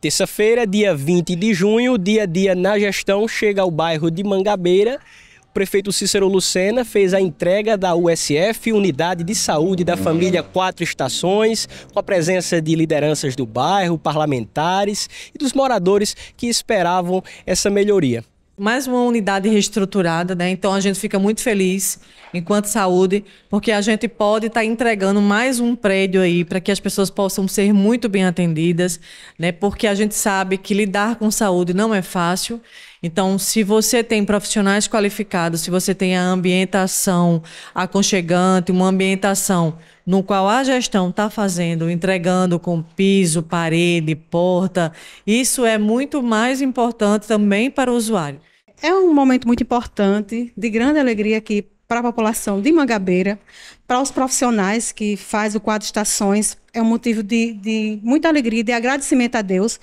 Terça-feira, dia 20 de junho, dia a dia na gestão, chega ao bairro de Mangabeira. O prefeito Cícero Lucena fez a entrega da USF, Unidade de Saúde da Família Quatro Estações, com a presença de lideranças do bairro, parlamentares e dos moradores que esperavam essa melhoria mais uma unidade reestruturada, né? Então a gente fica muito feliz enquanto saúde, porque a gente pode estar tá entregando mais um prédio aí para que as pessoas possam ser muito bem atendidas, né? Porque a gente sabe que lidar com saúde não é fácil. Então, se você tem profissionais qualificados, se você tem a ambientação aconchegante, uma ambientação no qual a gestão está fazendo, entregando com piso, parede, porta, isso é muito mais importante também para o usuário. É um momento muito importante, de grande alegria aqui para a população de Mangabeira, para os profissionais que faz o Quatro Estações. É um motivo de, de muita alegria, de agradecimento a Deus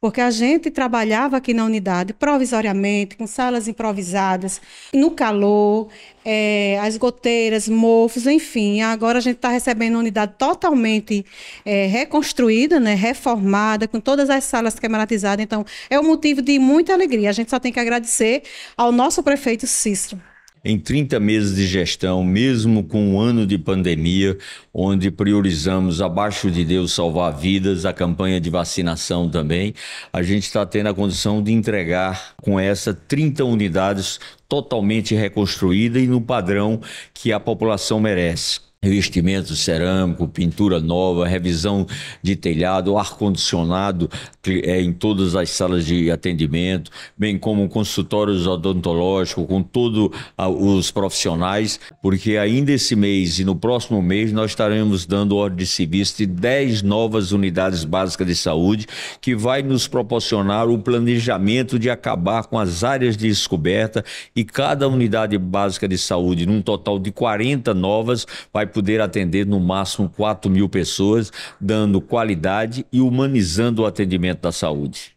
porque a gente trabalhava aqui na unidade provisoriamente, com salas improvisadas, no calor, é, as goteiras, mofos, enfim. Agora a gente está recebendo uma unidade totalmente é, reconstruída, né, reformada, com todas as salas quebratizadas. Então, é um motivo de muita alegria. A gente só tem que agradecer ao nosso prefeito Cícero em 30 meses de gestão, mesmo com um ano de pandemia, onde priorizamos, abaixo de Deus, salvar vidas, a campanha de vacinação também, a gente está tendo a condição de entregar com essa 30 unidades totalmente reconstruídas e no padrão que a população merece revestimento cerâmico, pintura nova, revisão de telhado, ar-condicionado é, em todas as salas de atendimento, bem como consultórios odontológicos com todos os profissionais, porque ainda esse mês e no próximo mês nós estaremos dando ordem de serviço de 10 novas unidades básicas de saúde que vai nos proporcionar o planejamento de acabar com as áreas de descoberta e cada unidade básica de saúde, num total de 40 novas, vai poder atender no máximo 4 mil pessoas, dando qualidade e humanizando o atendimento da saúde.